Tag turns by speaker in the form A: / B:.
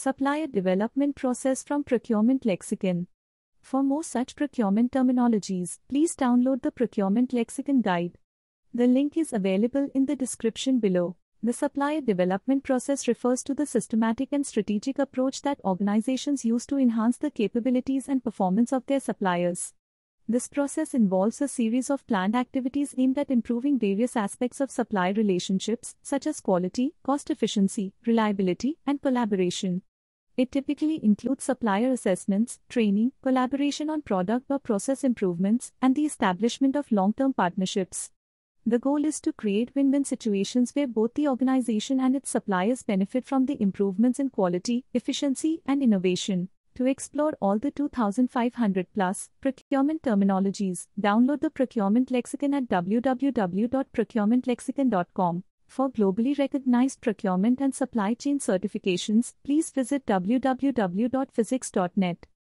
A: Supplier Development Process from Procurement Lexicon. For more such procurement terminologies, please download the Procurement Lexicon Guide. The link is available in the description below. The supplier development process refers to the systematic and strategic approach that organizations use to enhance the capabilities and performance of their suppliers. This process involves a series of planned activities aimed at improving various aspects of supply relationships, such as quality, cost efficiency, reliability, and collaboration. It typically includes supplier assessments, training, collaboration on product or process improvements, and the establishment of long term partnerships. The goal is to create win win situations where both the organization and its suppliers benefit from the improvements in quality, efficiency, and innovation. To explore all the 2,500 plus procurement terminologies, download the procurement lexicon at www.procurementlexicon.com. For globally recognized procurement and supply chain certifications, please visit www.physics.net.